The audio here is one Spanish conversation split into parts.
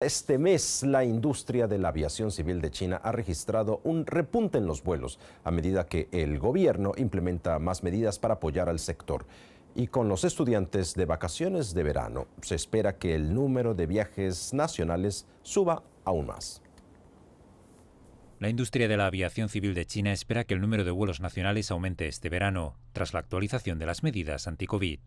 Este mes, la industria de la aviación civil de China ha registrado un repunte en los vuelos a medida que el gobierno implementa más medidas para apoyar al sector. Y con los estudiantes de vacaciones de verano, se espera que el número de viajes nacionales suba aún más. La industria de la aviación civil de China espera que el número de vuelos nacionales aumente este verano, tras la actualización de las medidas anti-COVID.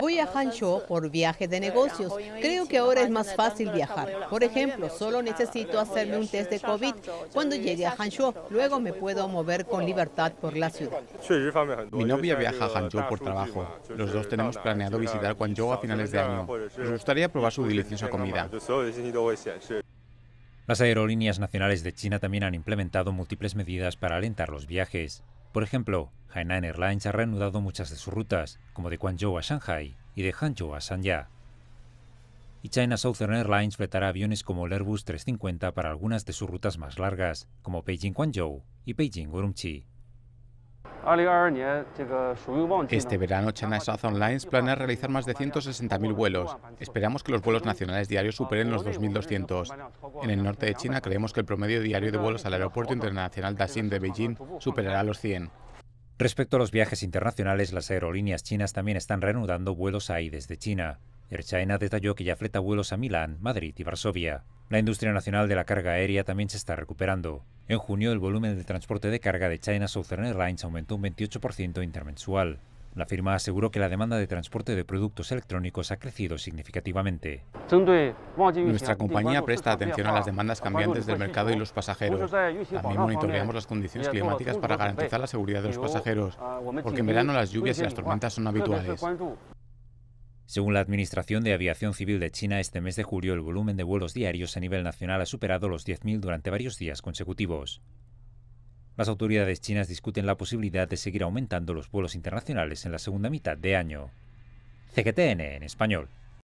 Voy a Hangzhou por viaje de negocios. Creo que ahora es más fácil viajar. Por ejemplo, solo necesito hacerme un test de COVID cuando llegue a Hangzhou. Luego me puedo mover con libertad por la ciudad. Mi novia viaja a Hangzhou por trabajo. Los dos tenemos planeado visitar Guangzhou a finales de año. Nos gustaría probar su deliciosa comida. Las aerolíneas nacionales de China también han implementado múltiples medidas para alentar los viajes. Por ejemplo, Hainan Airlines ha reanudado muchas de sus rutas, como de Guangzhou a Shanghai y de Hangzhou a Sanya. Y China Southern Airlines fletará aviones como el Airbus 350 para algunas de sus rutas más largas, como Beijing-Guangzhou y Beijing-Urumqi. Este verano, China South Airlines planea realizar más de 160.000 vuelos. Esperamos que los vuelos nacionales diarios superen los 2.200. En el norte de China creemos que el promedio diario de vuelos al aeropuerto internacional Daxing de Beijing superará los 100. Respecto a los viajes internacionales, las aerolíneas chinas también están reanudando vuelos ahí desde China. Air China detalló que ya fleta vuelos a Milán, Madrid y Varsovia. La industria nacional de la carga aérea también se está recuperando. En junio, el volumen de transporte de carga de China Southern Airlines aumentó un 28% intermensual. La firma aseguró que la demanda de transporte de productos electrónicos ha crecido significativamente. Nuestra compañía presta atención a las demandas cambiantes del mercado y los pasajeros. También monitoreamos las condiciones climáticas para garantizar la seguridad de los pasajeros, porque en verano las lluvias y las tormentas son habituales. Según la Administración de Aviación Civil de China, este mes de julio el volumen de vuelos diarios a nivel nacional ha superado los 10.000 durante varios días consecutivos. Las autoridades chinas discuten la posibilidad de seguir aumentando los vuelos internacionales en la segunda mitad de año. CGTN en español.